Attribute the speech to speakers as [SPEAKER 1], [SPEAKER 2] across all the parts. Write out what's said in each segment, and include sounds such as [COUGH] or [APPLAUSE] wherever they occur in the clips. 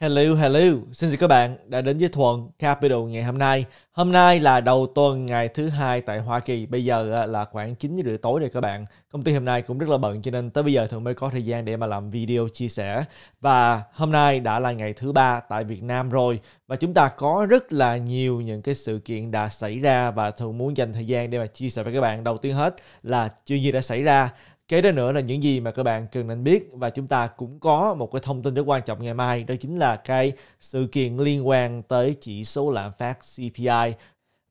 [SPEAKER 1] Hello, hello. Xin chào các bạn đã đến với Thuận Capital ngày hôm nay. Hôm nay là đầu tuần ngày thứ hai tại Hoa Kỳ. Bây giờ là khoảng 9 giờ tối rồi các bạn. Công ty hôm nay cũng rất là bận cho nên tới bây giờ thường mới có thời gian để mà làm video chia sẻ. Và hôm nay đã là ngày thứ ba tại Việt Nam rồi và chúng ta có rất là nhiều những cái sự kiện đã xảy ra và Thuận muốn dành thời gian để mà chia sẻ với các bạn. Đầu tiên hết là chuyện gì đã xảy ra Kế đó nữa là những gì mà các bạn cần nên biết và chúng ta cũng có một cái thông tin rất quan trọng ngày mai đó chính là cái sự kiện liên quan tới chỉ số lạm phát CPI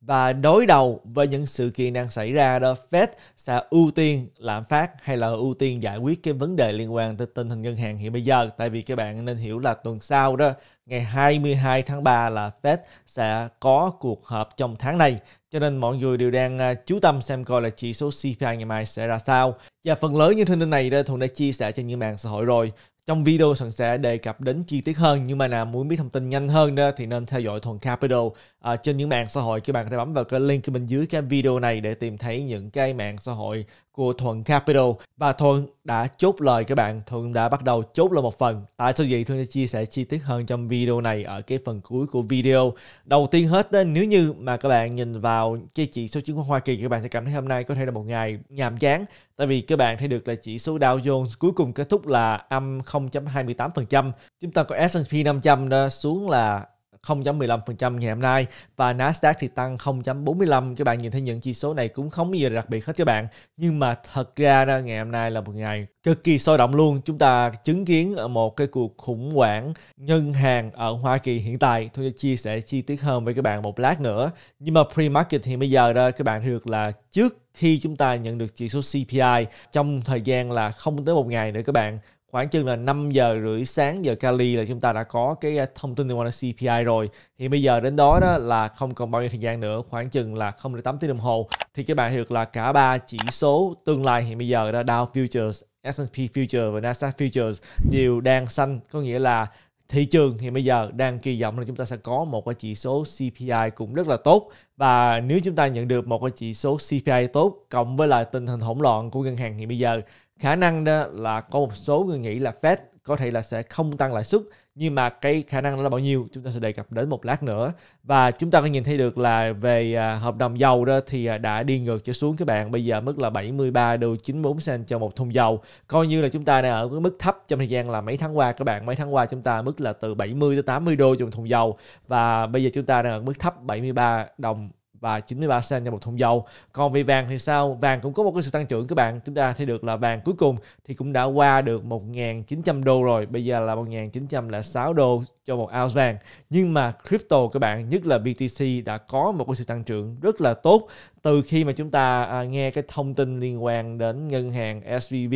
[SPEAKER 1] và đối đầu với những sự kiện đang xảy ra đó Fed sẽ ưu tiên lạm phát hay là ưu tiên giải quyết cái vấn đề liên quan tới tình hình ngân hàng hiện bây giờ tại vì các bạn nên hiểu là tuần sau đó ngày 22 tháng 3 là Fed sẽ có cuộc họp trong tháng này cho nên mọi người đều đang à, chú tâm xem coi là chỉ số CPI ngày mai sẽ ra sao và phần lớn những thông tin này đó Thuận đã chia sẻ trên những mạng xã hội rồi trong video Thuận sẽ đề cập đến chi tiết hơn nhưng mà nào muốn biết thông tin nhanh hơn đó thì nên theo dõi Thuận Capital uh, trên những mạng xã hội các bạn có thể bấm vào cái link bên dưới cái video này để tìm thấy những cái mạng xã hội của Thuận Capital và Thuận đã chốt lời các bạn Thuận đã bắt đầu chốt lời một phần tại sao vậy Thuận sẽ chia sẻ chi tiết hơn trong video này ở cái phần cuối của video đầu tiên hết nếu như mà các bạn nhìn vào cái chỉ số chứng khoán Hoa Kỳ các bạn sẽ cảm thấy hôm nay có thể là một ngày nhàm chán tại vì các bạn thấy được là chỉ số Dow Jones cuối cùng kết thúc là âm 0.28% chúng ta có S&P 500 đó xuống là 0.15% ngày hôm nay và Nasdaq thì tăng 0.45 các bạn nhìn thấy những chỉ số này cũng không gì đặc biệt hết các bạn nhưng mà thật ra ra ngày hôm nay là một ngày cực kỳ sôi động luôn chúng ta chứng kiến một cái cuộc khủng hoảng ngân hàng ở Hoa Kỳ hiện tại tôi sẽ chia sẻ chi tiết hơn với các bạn một lát nữa nhưng mà pre-market thì bây giờ đó các bạn được là trước khi chúng ta nhận được chỉ số CPI trong thời gian là không tới một ngày nữa các bạn khoảng chừng là 5 giờ rưỡi sáng giờ Cali là chúng ta đã có cái à, thông tin liên quan đến CPI rồi thì bây giờ đến đó đó là không còn bao nhiêu thời gian nữa khoảng chừng là không đến 8 tiếng đồng hồ thì các bạn hiểu được là cả ba chỉ số tương lai hiện bây giờ đó Dow Futures S&P Futures và Nasdaq Futures đều đang xanh có nghĩa là thị trường thì bây giờ đang kỳ vọng là chúng ta sẽ có một cái chỉ số CPI cũng rất là tốt và nếu chúng ta nhận được một cái chỉ số CPI tốt cộng với lại tình hình hỗn loạn của ngân hàng thì bây giờ khả năng đó là có một số người nghĩ là Fed có thể là sẽ không tăng lãi suất nhưng mà cái khả năng đó là bao nhiêu chúng ta sẽ đề cập đến một lát nữa và chúng ta có nhìn thấy được là về à, hợp đồng dầu đó thì à, đã đi ngược trở xuống các bạn bây giờ mức là 73 đô 94 cent cho một thùng dầu coi như là chúng ta đang ở cái mức thấp trong thời gian là mấy tháng qua các bạn mấy tháng qua chúng ta mức là từ 70 tới 80 đô cho một thùng dầu và bây giờ chúng ta đang ở mức thấp 73 đồng và 93 cent cho một thùng dầu. Còn về vàng thì sao? Vàng cũng có một cái sự tăng trưởng các bạn. Chúng ta thấy được là vàng cuối cùng thì cũng đã qua được 1.900 đô rồi. Bây giờ là 1.906 đô cho một ounce vàng. Nhưng mà crypto các bạn, nhất là BTC đã có một cái sự tăng trưởng rất là tốt từ khi mà chúng ta à, nghe cái thông tin liên quan đến ngân hàng SVB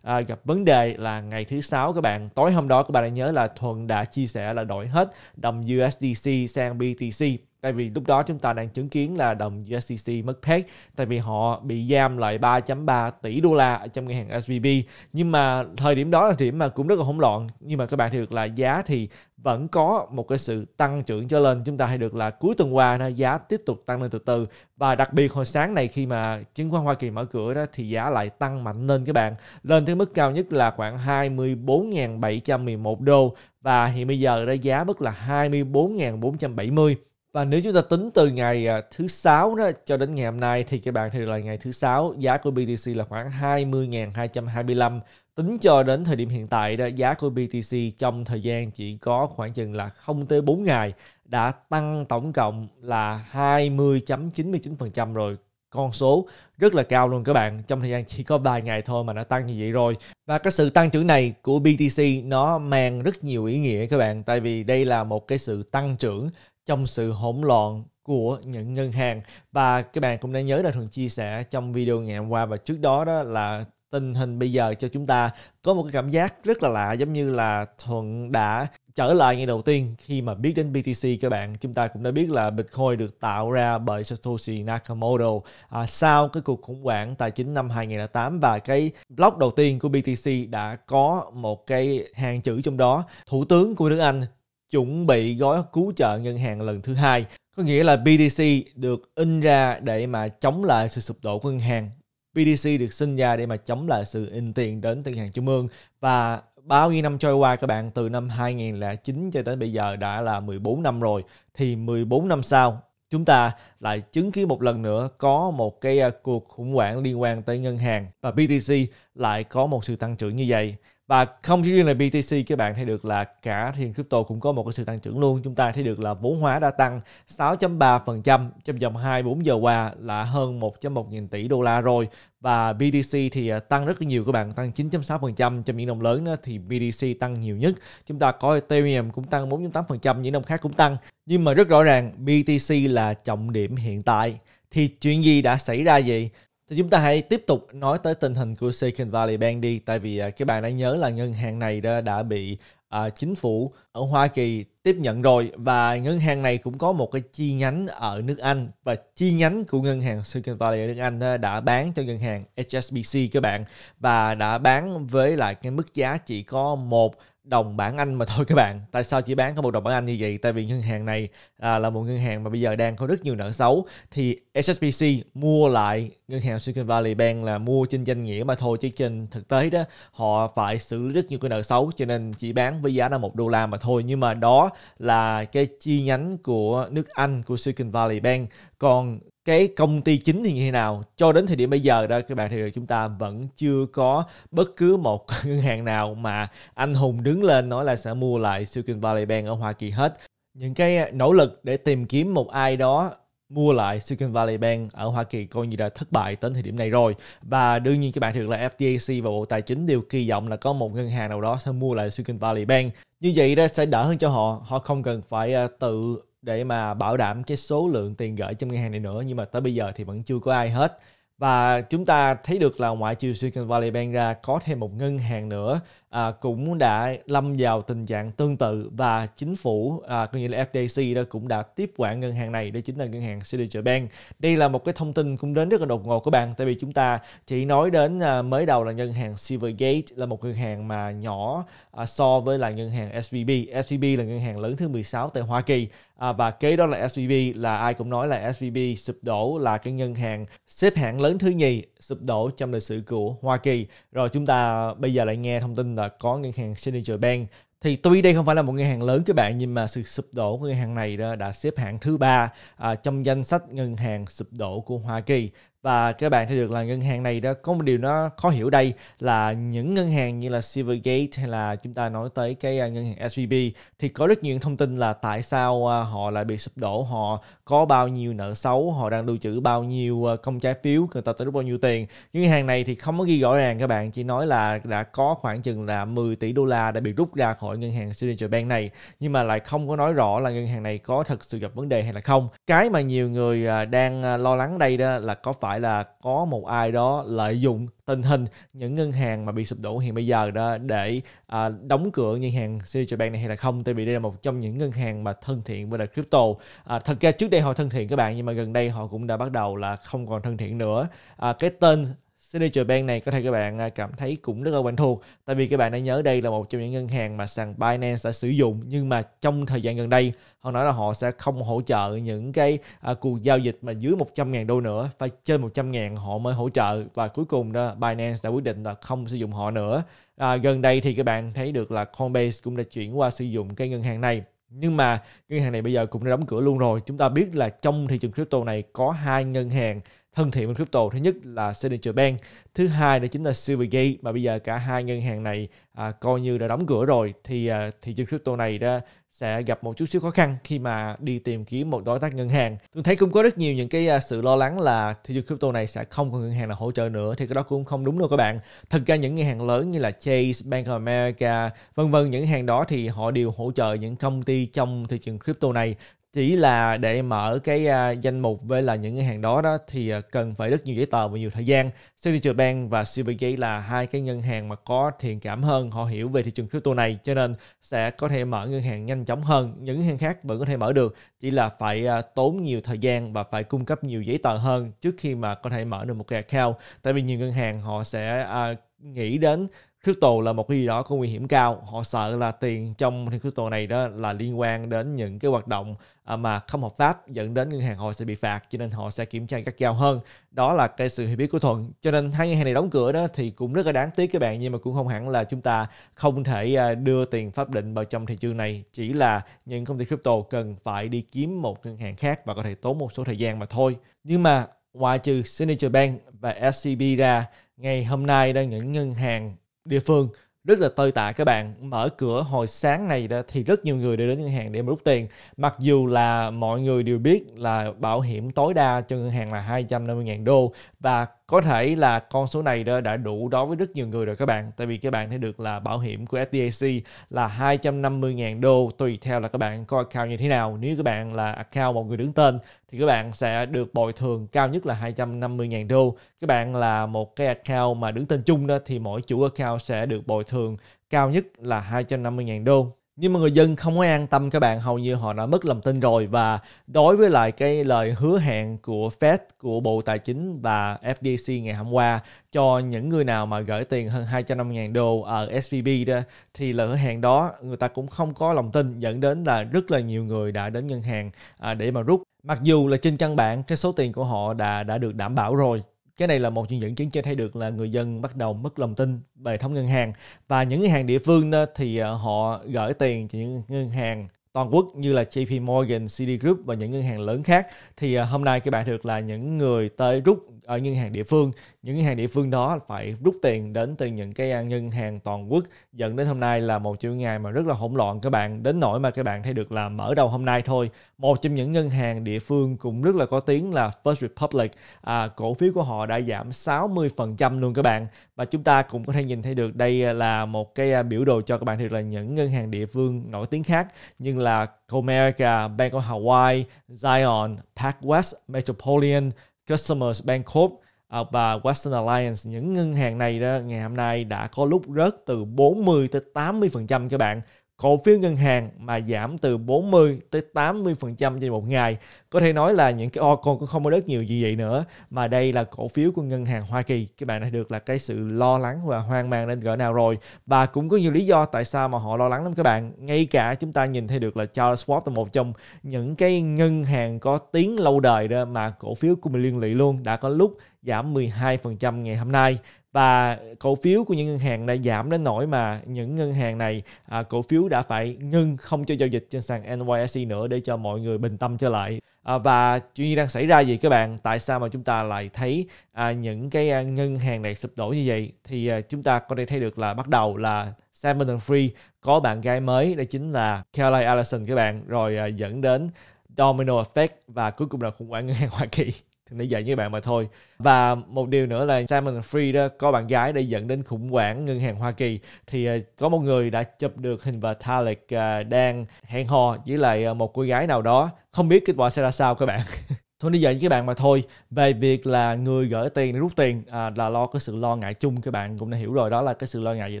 [SPEAKER 1] à, gặp vấn đề là ngày thứ sáu các bạn. Tối hôm đó các bạn đã nhớ là thuần đã chia sẻ là đổi hết đồng USDC sang BTC tại vì lúc đó chúng ta đang chứng kiến là đồng USDC mất hết tại vì họ bị giam lại 3.3 tỷ đô la ở trong ngân hàng SVB nhưng mà thời điểm đó là điểm mà cũng rất là hỗn loạn nhưng mà các bạn thì được là giá thì vẫn có một cái sự tăng trưởng cho lên chúng ta thấy được là cuối tuần qua nó giá tiếp tục tăng lên từ từ và đặc biệt hồi sáng này khi mà chứng khoán Hoa Kỳ mở cửa đó thì giá lại tăng mạnh lên các bạn lên tới mức cao nhất là khoảng 24.711 đô và hiện bây giờ ra giá mức là 24.470 và nếu chúng ta tính từ ngày à, thứ sáu đó cho đến ngày hôm nay thì các bạn thì là ngày thứ sáu giá của BTC là khoảng 20.225 tính cho đến thời điểm hiện tại đó giá của BTC trong thời gian chỉ có khoảng chừng là không tới 4 ngày đã tăng tổng cộng là 20.99% rồi con số rất là cao luôn các bạn trong thời gian chỉ có vài ngày thôi mà nó tăng như vậy rồi và cái sự tăng trưởng này của BTC nó mang rất nhiều ý nghĩa các bạn tại vì đây là một cái sự tăng trưởng trong sự hỗn loạn của những ngân hàng và các bạn cũng đã nhớ là thường chia sẻ trong video ngày hôm qua và trước đó đó là tình hình bây giờ cho chúng ta có một cái cảm giác rất là lạ giống như là thuận đã trở lại ngày đầu tiên khi mà biết đến BTC các bạn chúng ta cũng đã biết là Bitcoin được tạo ra bởi Satoshi Nakamoto à, sau cái cuộc khủng hoảng tài chính năm 2008 và cái block đầu tiên của BTC đã có một cái hàng chữ trong đó thủ tướng của nước Anh chuẩn bị gói cứu trợ ngân hàng lần thứ hai, có nghĩa là BDC được in ra để mà chống lại sự sụp đổ của ngân hàng. BDC được sinh ra để mà chống lại sự in tiền đến từ ngân hàng trung ương và bao nhiêu năm trôi qua các bạn từ năm 2009 cho đến bây giờ đã là 14 năm rồi thì 14 năm sau chúng ta lại chứng kiến một lần nữa có một cái à, cuộc khủng hoảng liên quan tới ngân hàng và BTC lại có một sự tăng trưởng như vậy và không chỉ riêng là BTC các bạn thấy được là cả thị crypto cũng có một cái sự tăng trưởng luôn chúng ta thấy được là vốn hóa đã tăng 6.3% trong vòng 24 giờ qua là hơn 1.1 nghìn tỷ đô la rồi và BTC thì à, tăng rất là nhiều các bạn tăng 9.6% trong những đồng lớn thì BTC tăng nhiều nhất chúng ta có Ethereum cũng tăng 4.8% những đồng khác cũng tăng nhưng mà rất rõ ràng BTC là trọng điểm hiện tại thì chuyện gì đã xảy ra vậy thì chúng ta hãy tiếp tục nói tới tình hình của Silicon Valley Bank đi tại vì à, các bạn đã nhớ là ngân hàng này đã, đã bị à, chính phủ ở Hoa Kỳ tiếp nhận rồi và ngân hàng này cũng có một cái chi nhánh ở nước Anh và chi nhánh của ngân hàng Silicon Valley ở nước Anh à, đã bán cho ngân hàng HSBC các bạn và đã bán với lại cái mức giá chỉ có một đồng bảng Anh mà [LAUGHS] thôi các bạn. Tại sao chỉ bán có một đồng bảng Anh như vậy? Tại vì ngân hàng này à, là một ngân hàng mà bây giờ đang có rất nhiều nợ xấu thì HSBC mua lại ngân hàng Silicon Valley Bank là mua trên danh nghĩa mà thôi chứ trên thực tế đó họ phải xử lý rất nhiều cái nợ xấu cho nên chỉ bán với giá là một đô la mà thôi. Nhưng mà đó là cái chi nhánh của nước Anh của Silicon Valley Bank. Còn cái công ty chính thì như thế nào cho đến thời điểm bây giờ đó các bạn thì chúng ta vẫn chưa có bất cứ một [LAUGHS] ngân hàng nào mà anh hùng đứng lên nói là sẽ mua lại Silicon Valley Bank ở Hoa Kỳ hết những cái à, nỗ lực để tìm kiếm một ai đó mua lại Silicon Valley Bank ở Hoa Kỳ coi như đã thất bại đến thời điểm này rồi và đương nhiên các bạn thường là FDIC và Bộ Tài chính đều kỳ vọng là có một ngân hàng nào đó sẽ mua lại Silicon Valley Bank như vậy đó sẽ đỡ hơn cho họ họ không cần phải à, tự để mà bảo đảm cái số lượng tiền gửi trong ngân hàng này nữa nhưng mà tới bây giờ thì vẫn chưa có ai hết và chúng ta thấy được là ngoại trừ Silicon Valley Bank ra có thêm một ngân hàng nữa à, cũng đã lâm vào tình trạng tương tự và chính phủ à, có nghĩa là FDIC đó cũng đã tiếp quản ngân hàng này đó chính là ngân hàng Signature Bank. Đây là một cái thông tin cũng đến rất là đột ngột các bạn tại vì chúng ta chỉ nói đến à, mới đầu là ngân hàng Silvergate là một ngân hàng mà nhỏ à, so với là ngân hàng SVB. SVB là ngân hàng lớn thứ 16 tại Hoa Kỳ à, và kế đó là SVB là ai cũng nói là SVB sụp đổ là cái ngân hàng xếp hạng lớn thứ nhì sụp đổ trong lịch sử của Hoa Kỳ. Rồi chúng ta bây giờ lại nghe thông tin là và có ngân hàng Signature Bank thì tuy đây không phải là một ngân hàng lớn các bạn nhưng mà sự sụp đổ của ngân hàng này đã xếp hạng thứ ba à, trong danh sách ngân hàng sụp đổ của Hoa Kỳ và các bạn thấy được là ngân hàng này đó có một điều nó khó hiểu đây là những ngân hàng như là Silvergate hay là chúng ta nói tới cái à, ngân hàng SVB thì có rất nhiều thông tin là tại sao à, họ lại bị sụp đổ họ có bao nhiêu nợ xấu họ đang lưu trữ bao nhiêu à, công trái phiếu người ta tới bao nhiêu tiền ngân hàng này thì không có ghi rõ ràng các bạn chỉ nói là đã có khoảng chừng là 10 tỷ đô la đã bị rút ra khỏi ngân hàng Signature Bank này nhưng mà lại không có nói rõ là ngân hàng này có thật sự gặp vấn đề hay là không cái mà nhiều người đang lo lắng đây đó là có phải phải là có một ai đó lợi dụng tình hình những ngân hàng mà bị sụp đổ hiện bây giờ đó để à, đóng cửa ngân hàng Signature Bank này hay là không tại vì đây là một trong những ngân hàng mà thân thiện với là crypto à, thật ra trước đây họ thân thiện các bạn nhưng mà gần đây họ cũng đã bắt đầu là không còn thân thiện nữa à, cái tên Signature Bank này có thể các bạn à, cảm thấy cũng rất là quen thuộc tại vì các bạn đã nhớ đây là một trong những ngân hàng mà sàn Binance đã sử dụng nhưng mà trong thời gian gần đây họ nói là họ sẽ không hỗ trợ những cái à, cuộc giao dịch mà dưới 100.000 đô nữa phải trên 100.000 họ mới hỗ trợ và cuối cùng đó Binance đã quyết định là không sử dụng họ nữa à, gần đây thì các bạn thấy được là Coinbase cũng đã chuyển qua sử dụng cái ngân hàng này nhưng mà ngân hàng này bây giờ cũng đã đóng cửa luôn rồi chúng ta biết là trong thị trường crypto này có hai ngân hàng thân thiện với crypto thứ nhất là Signature Bank thứ hai đó chính là Silvergate mà bây giờ cả hai ngân hàng này à, coi như đã đóng cửa rồi thì à, thị trường crypto này đã sẽ gặp một chút xíu khó khăn khi mà đi tìm kiếm một đối tác ngân hàng. Tôi thấy cũng có rất nhiều những cái à, sự lo lắng là thị trường crypto này sẽ không còn ngân hàng nào hỗ trợ nữa thì cái đó cũng không đúng đâu các bạn. Thật ra những ngân hàng lớn như là Chase, Bank of America, vân vân những hàng đó thì họ đều hỗ trợ những công ty trong thị trường crypto này chỉ là để mở cái uh, danh mục với là những ngân hàng đó đó thì uh, cần phải rất nhiều giấy tờ và nhiều thời gian. Signature Bank và CBG là hai cái ngân hàng mà có thiện cảm hơn, họ hiểu về thị trường crypto này cho nên sẽ có thể mở ngân hàng nhanh chóng hơn. Những ngân hàng khác vẫn có thể mở được, chỉ là phải uh, tốn nhiều thời gian và phải cung cấp nhiều giấy tờ hơn trước khi mà có thể mở được một cái account. Tại vì nhiều ngân hàng họ sẽ uh, nghĩ đến crypto là một cái gì đó có nguy hiểm cao họ sợ là tiền trong crypto này đó là liên quan đến những cái hoạt động à, mà không hợp pháp dẫn đến ngân hàng họ sẽ bị phạt cho nên họ sẽ kiểm tra các cao hơn đó là cái sự hiểu biết của thuận cho nên hai ngân hàng này đóng cửa đó thì cũng rất là đáng tiếc các bạn nhưng mà cũng không hẳn là chúng ta không thể à, đưa tiền pháp định vào trong thị trường này chỉ là những công ty crypto cần phải đi kiếm một ngân hàng khác và có thể tốn một số thời gian mà thôi nhưng mà ngoại trừ Signature Bank và SCB ra ngày hôm nay đang những ngân hàng địa phương rất là tơi tạ các bạn mở cửa hồi sáng này đó thì rất nhiều người đều đến ngân hàng để mà rút tiền mặc dù là mọi người đều biết là bảo hiểm tối đa cho ngân hàng là 250.000 đô và có thể là con số này đã, đủ đối với rất nhiều người rồi các bạn tại vì các bạn thấy được là bảo hiểm của FDIC là 250.000 đô tùy theo là các bạn có account như thế nào nếu các bạn là account một người đứng tên thì các bạn sẽ được bồi thường cao nhất là 250.000 đô các bạn là một cái account mà đứng tên chung đó thì mỗi chủ account sẽ được bồi thường cao nhất là 250.000 đô nhưng mà người dân không có an tâm các bạn hầu như họ đã mất lòng tin rồi và đối với lại cái lời hứa hẹn của Fed của Bộ Tài chính và FDC ngày hôm qua cho những người nào mà gửi tiền hơn 250.000 đô ở SVB đó thì lời hứa hẹn đó người ta cũng không có lòng tin dẫn đến là rất là nhiều người đã đến ngân hàng à, để mà rút mặc dù là trên căn bản cái số tiền của họ đã đã được đảm bảo rồi cái này là một trong những chứng trên thấy được là người dân bắt đầu mất lòng tin về thống ngân hàng và những ngân hàng địa phương đó thì ờ, họ gửi tiền cho những ngân hàng toàn quốc như là JP Morgan, Citigroup và những ngân hàng lớn khác thì ờ, hôm nay các bạn được là những người tới rút ở ngân hàng địa phương những ngân hàng địa phương đó phải rút tiền đến từ những cái à, ngân hàng toàn quốc dẫn đến hôm nay là một chuỗi ngày mà rất là hỗn loạn các bạn đến nỗi mà các bạn thấy được là mở đầu hôm nay thôi một trong những ngân hàng địa phương cũng rất là có tiếng là First Republic à, cổ phiếu của họ đã giảm 60% luôn các bạn và chúng ta cũng có thể nhìn thấy được đây là một cái à, biểu đồ cho các bạn được là những ngân hàng địa phương nổi tiếng khác nhưng là Comerica, Bank of Hawaii, Zion, PacWest, Metropolitan, Customers Bancorp à, và Western Alliance những ngân hàng này đó ngày hôm nay đã có lúc rớt từ 40 tới 80% các bạn cổ phiếu ngân hàng mà giảm từ 40 tới 80% trên một ngày. Có thể nói là những cái Oracle cũng không có đất nhiều gì vậy nữa mà đây là cổ phiếu của ngân hàng Hoa Kỳ. Các bạn đã được là cái sự lo lắng và hoang mang đến cỡ nào rồi và cũng có nhiều lý do tại sao mà họ lo lắng lắm các bạn. Ngay cả chúng ta nhìn thấy được là Charles Schwab là một trong những cái ngân hàng có tiếng lâu đời đó mà cổ phiếu của mình liên lụy luôn đã có lúc giảm 12% ngày hôm nay và cổ phiếu của những ngân hàng đã giảm đến nỗi mà những ngân hàng này à, cổ phiếu đã phải ngưng không cho giao dịch trên sàn NYSE nữa để cho mọi người bình tâm trở lại à, và chuyện gì đang xảy ra gì các bạn tại sao mà chúng ta lại thấy à, những cái à, ngân hàng này sụp đổ như vậy thì à, chúng ta có thể thấy được là bắt đầu là Simon Free có bạn gái mới đó chính là Kelly Allison các bạn rồi à, dẫn đến domino effect và cuối cùng là khủng hoảng ngân hàng Hoa Kỳ thì nó dạy như bạn mà thôi và một điều nữa là Simon Free đó có bạn gái để dẫn đến khủng hoảng ngân hàng Hoa Kỳ thì ờ, có một người đã chụp được hình và Talik ờ, đang hẹn hò với lại ờ, một cô gái nào đó không biết kết quả sẽ ra sao các bạn [LAUGHS] thôi đi dạy với các bạn mà thôi về việc là người gửi tiền để rút tiền à, là lo cái sự lo ngại chung các bạn cũng đã hiểu rồi đó là cái sự lo ngại về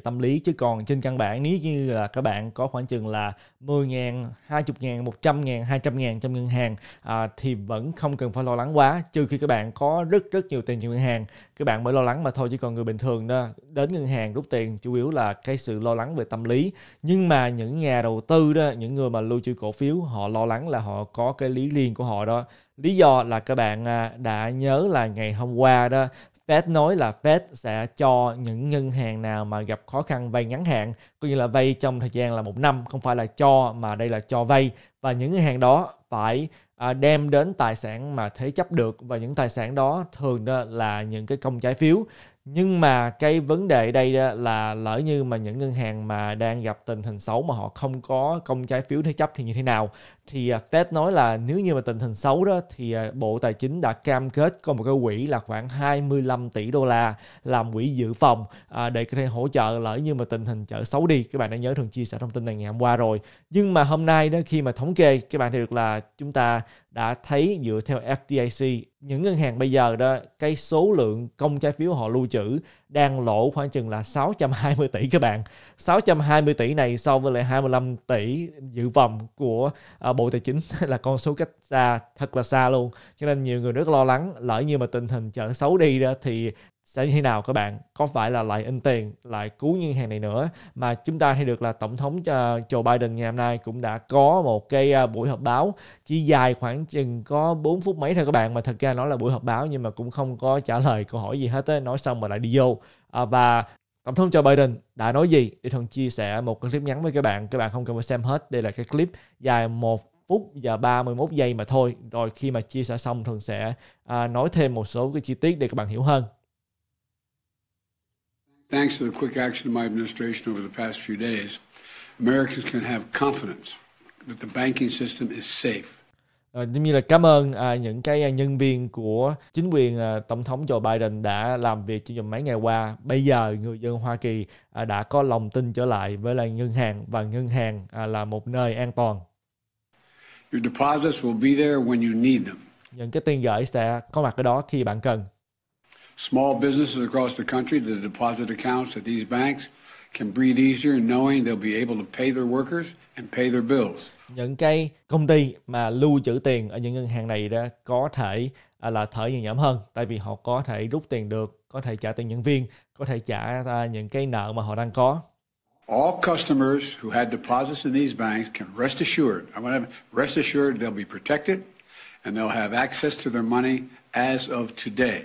[SPEAKER 1] tâm lý chứ còn trên căn bản nếu như là các bạn có khoảng chừng là 10 ngàn 20 ngàn 100 ngàn 200 ngàn trong ngân hàng à, thì vẫn không cần phải lo lắng quá trừ khi các bạn có rất rất nhiều tiền trong ngân hàng các bạn mới lo lắng mà thôi chứ còn người bình thường đó đến ngân hàng rút tiền chủ yếu là cái sự lo lắng về tâm lý nhưng mà những nhà đầu tư đó những người mà lưu trữ cổ phiếu họ lo lắng là họ có cái lý riêng của họ đó Lý do là các bạn à, đã nhớ là ngày hôm qua đó Fed nói là Fed sẽ cho những ngân hàng nào mà gặp khó khăn vay ngắn hạn, coi như là vay trong thời gian là một năm, không phải là cho mà đây là cho vay và những ngân hàng đó phải à, đem đến tài sản mà thế chấp được và những tài sản đó thường đó là những cái công trái phiếu nhưng mà cái vấn đề đây là lỡ như mà những ngân hàng mà đang gặp tình hình xấu mà họ không có công trái phiếu thế chấp thì như thế nào thì à, Fed nói là nếu như mà tình hình xấu đó thì à, Bộ Tài chính đã cam kết có một cái quỹ là khoảng 25 tỷ đô la làm quỹ dự phòng à, để có thể hỗ trợ lỡ như mà tình hình trở xấu đi. Các bạn đã nhớ thường chia sẻ thông tin này ngày hôm qua rồi. Nhưng mà hôm nay đó khi mà thống kê các bạn thấy được là chúng ta đã thấy dựa theo FDIC những ngân hàng bây giờ đó cái số lượng công trái phiếu họ lưu trữ đang lỗ khoảng chừng là 620 tỷ các bạn. 620 tỷ này so với lại 25 tỷ dự phòng của à, Bộ Tài chính [LAUGHS] là con số cách xa thật là xa luôn. Cho nên nhiều người rất lo lắng lỡ như mà tình hình chợ xấu đi đó thì sẽ như thế nào các bạn có phải là lại in tiền lại cứu ngân hàng này nữa mà chúng ta thấy được là tổng thống ờ, Joe Biden ngày hôm nay cũng đã có một cái ờ, buổi họp báo chỉ dài khoảng chừng có 4 phút mấy thôi các bạn mà thật ra nó là buổi họp báo nhưng mà cũng không có trả lời câu hỏi gì hết ấy. nói xong mà lại đi vô à, và tổng thống Joe Biden đã nói gì để thần chia sẻ một cái clip ngắn với các bạn các bạn không cần phải xem hết đây là cái clip dài một phút và 31 giây mà thôi rồi khi mà chia sẻ xong thường sẽ à, nói thêm một số cái chi tiết để các bạn hiểu hơn
[SPEAKER 2] Thanks to the quick action of my administration over the past few days, Americans can have confidence that the banking system is safe.
[SPEAKER 1] À, giống như là cảm ơn à, những cái à, nhân viên của chính quyền à, tổng thống Joe Biden đã làm việc trong mấy ngày qua. Bây giờ người dân Hoa Kỳ à, đã có lòng tin trở lại với là ngân hàng và ngân hàng à, là một nơi an toàn.
[SPEAKER 2] Your deposits will be there when you need them.
[SPEAKER 1] Những cái tiền gửi sẽ có mặt ở đó khi bạn cần.
[SPEAKER 2] Small businesses across the country, the deposit accounts at these banks can breathe easier knowing they'll be able to pay their workers and pay their bills.
[SPEAKER 1] Những cái công ty mà lưu trữ tiền ở những ngân hàng này đã có thể à, là thở nhẹ nhõm hơn tại vì họ có thể rút tiền được, có thể trả tiền nhân viên, có thể trả à, những cái nợ mà họ đang có.
[SPEAKER 2] All customers who had deposits in these banks can rest assured. I want to rest assured they'll be protected and they'll have access to their money as of today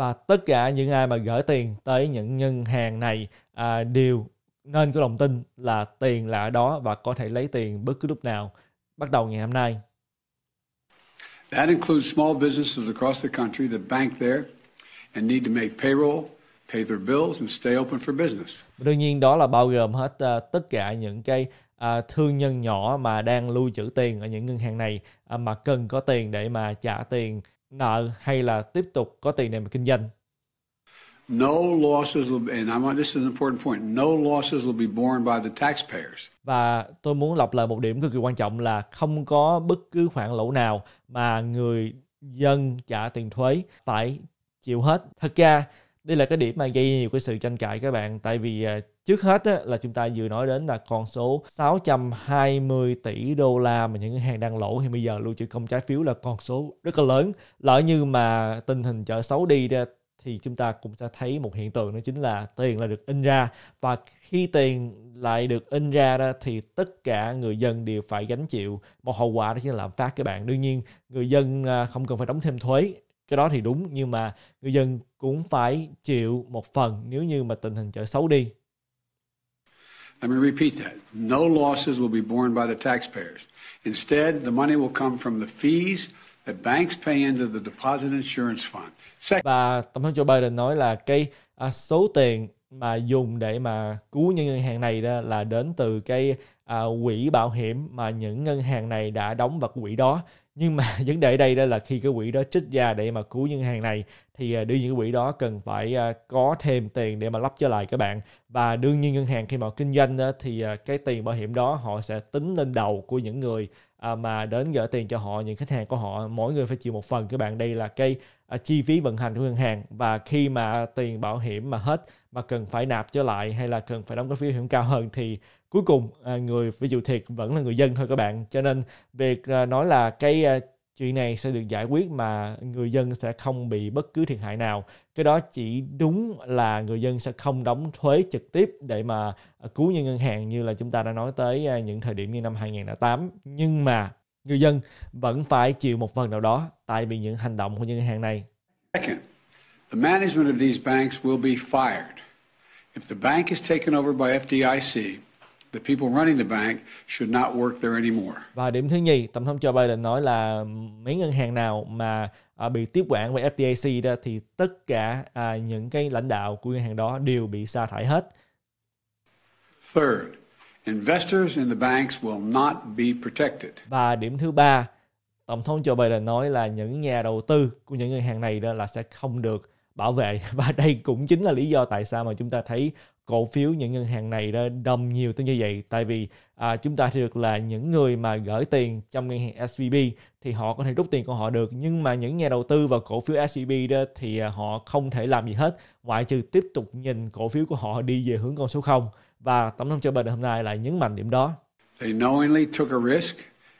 [SPEAKER 1] và tất cả những ai mà gửi tiền tới những ngân hàng này à, đều nên có lòng tin là tiền là ở đó và có thể lấy tiền bất cứ lúc nào bắt đầu ngày hôm nay.
[SPEAKER 2] That includes small businesses across the country that bank there and need to make payroll, pay their bills and stay open for business.
[SPEAKER 1] Đương nhiên đó là bao gồm hết uh, tất cả những cái uh, thương nhân nhỏ mà đang lưu trữ tiền ở những ngân hàng này uh, mà cần có tiền để mà trả tiền nợ hay là tiếp tục có tiền để mà kinh doanh.
[SPEAKER 2] No losses will be, and I this is an important point. No losses will be borne by the taxpayers.
[SPEAKER 1] Và tôi muốn lặp lại một điểm cực kỳ quan trọng là không có bất cứ khoản lỗ nào mà người dân trả tiền thuế phải chịu hết. Thật ra đây là cái điểm mà gây nhiều cái sự tranh cãi các bạn tại vì à, trước hết á, là chúng ta vừa nói đến là con số 620 tỷ đô la mà những ngân hàng đang lỗ thì bây giờ lưu trữ công trái phiếu là con số rất là lớn lỡ như mà tình hình chợ xấu đi ra thì chúng ta cũng sẽ thấy một hiện tượng đó chính là tiền là được in ra và khi tiền lại được in ra đó thì tất cả người dân đều phải gánh chịu một hậu quả đó chính là lạm phát các bạn đương nhiên người dân à, không cần phải đóng thêm thuế cái đó thì đúng nhưng mà người dân cũng phải chịu một phần nếu như mà tình hình trở xấu đi.
[SPEAKER 2] Let me repeat that. No losses will be borne by the taxpayers. Instead, the money will come from the fees that banks pay into the deposit insurance
[SPEAKER 1] fund. Và tổng thống Joe Biden nói là cái à, số tiền mà dùng để mà cứu những ngân hàng này đó là đến từ cái à, quỹ bảo hiểm mà những ngân hàng này đã đóng vào quỹ đó nhưng mà [LAUGHS] vấn đề đây đó là khi cái quỹ đó trích ra để mà cứu ngân hàng này thì à, đương nhiên cái quỹ đó cần phải à, có thêm tiền để mà lắp trở lại các bạn và đương nhiên ngân hàng khi mà kinh doanh đó, thì à, cái tiền bảo hiểm đó họ sẽ tính lên đầu của những người mà đến gỡ tiền cho họ những khách hàng của họ mỗi người phải chịu một phần các bạn đây là cái chi phí vận hành của ngân hàng và khi mà tiền bảo hiểm mà hết mà cần phải nạp trở lại hay là cần phải đóng cái phí hiểm cao hơn thì cuối cùng à, người phải chịu thiệt vẫn là người dân thôi các bạn cho nên việc à, nói là cái à, chuyện này sẽ được giải quyết mà người dân sẽ không bị bất cứ thiệt hại nào cái đó chỉ đúng là người dân sẽ không đóng thuế trực tiếp để mà cứu những ngân hàng như là chúng ta đã nói tới những thời điểm như năm 2008 nhưng mà người dân vẫn phải chịu một phần nào đó tại vì những hành động của những ngân hàng này.
[SPEAKER 2] Second, the management of these banks will be fired if the bank is taken over by FDIC the people running the bank should not work there anymore.
[SPEAKER 1] Và điểm thứ nhì, Tổng thống Joe Biden nói là mấy ngân hàng nào mà à, bị tiếp quản bởi FDIC đó thì tất cả à, những cái lãnh đạo của ngân hàng đó đều bị sa thải hết.
[SPEAKER 2] Third, investors in the banks will not be protected.
[SPEAKER 1] Và điểm thứ ba, Tổng thống Joe Biden nói là những nhà đầu tư của những ngân hàng này đó là sẽ không được bảo vệ [LAUGHS] và đây cũng chính là lý do tại sao mà chúng ta thấy cổ phiếu những ngân hàng này đã đông nhiều tới như vậy tại vì à, chúng ta thấy được là những người mà gửi tiền trong ngân hàng SVB thì họ có thể rút tiền của họ được nhưng mà những nhà đầu tư vào cổ phiếu SVB đó thì à, họ không thể làm gì hết ngoại trừ tiếp tục nhìn cổ phiếu của họ đi về hướng con số 0 và tổng thống Joe Biden hôm nay lại nhấn mạnh điểm đó.
[SPEAKER 2] They knowingly took a risk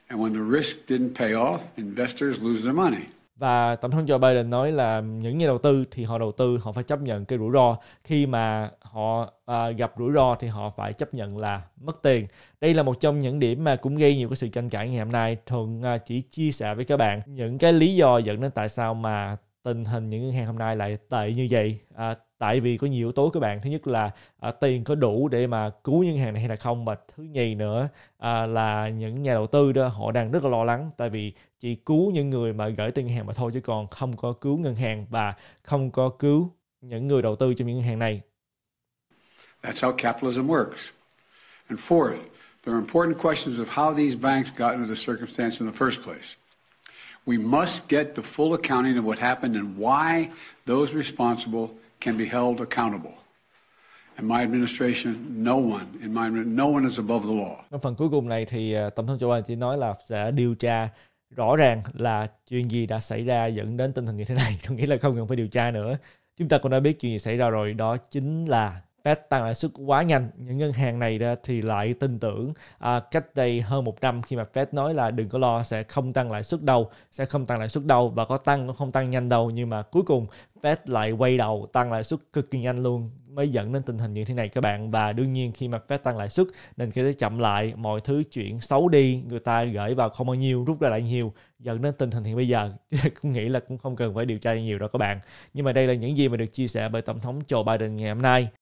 [SPEAKER 2] and when the risk didn't pay off, investors lose their money
[SPEAKER 1] và tổng thống Joe Biden nói là những nhà đầu tư thì họ đầu tư họ phải chấp nhận cái rủi ro khi mà họ à, gặp rủi ro thì họ phải chấp nhận là mất tiền đây là một trong những điểm mà cũng gây nhiều cái sự tranh cãi ngày hôm nay thuận à, chỉ chia sẻ với các bạn những cái lý do dẫn đến tại sao mà tình hình những ngân hàng hôm nay lại tệ như vậy à, tại vì có nhiều yếu tố các bạn thứ nhất là à, tiền có đủ để mà cứu ngân hàng này hay là không và thứ nhì nữa à, là những nhà đầu tư đó họ đang rất là lo lắng tại vì chỉ cứu những người mà gửi tiền ngân hàng mà thôi chứ còn không có cứu ngân hàng và không có cứu những người đầu tư trong những ngân hàng này
[SPEAKER 2] That's how capitalism works. And fourth, there are important questions of how these banks got into the circumstance in the first place. We must get the full accounting of what happened and why those responsible can be held accountable. In my administration, no one in my no one is above the law.
[SPEAKER 1] Trong phần cuối cùng này thì ờ, Tổng thống Joe Biden chỉ nói là sẽ điều tra rõ ràng là chuyện gì đã xảy ra dẫn đến tình hình như thế này. [LAUGHS] Tôi nghĩ là không cần phải điều tra nữa. Chúng ta cũng đã biết chuyện gì xảy ra rồi, đó chính là Fed tăng lãi suất quá nhanh những ngân hàng này thì lại tin tưởng à, cách đây hơn một năm khi mà Fed nói là đừng có lo sẽ không tăng lãi suất đâu sẽ không tăng lãi suất đâu và có tăng cũng không tăng nhanh đâu nhưng mà cuối cùng Fed lại quay đầu tăng lãi suất cực kỳ nhanh luôn mới dẫn đến tình hình như thế này các bạn và đương nhiên khi mà Fed tăng lãi suất nên kinh tế chậm lại mọi thứ chuyển xấu đi người ta gửi vào không bao nhiêu rút ra lại nhiều dẫn đến tình hình hiện bây giờ [LAUGHS] cũng nghĩ là cũng không cần phải điều tra nhiều đâu các bạn nhưng mà đây là những gì mà được chia sẻ bởi tổng thống Joe Biden ngày hôm nay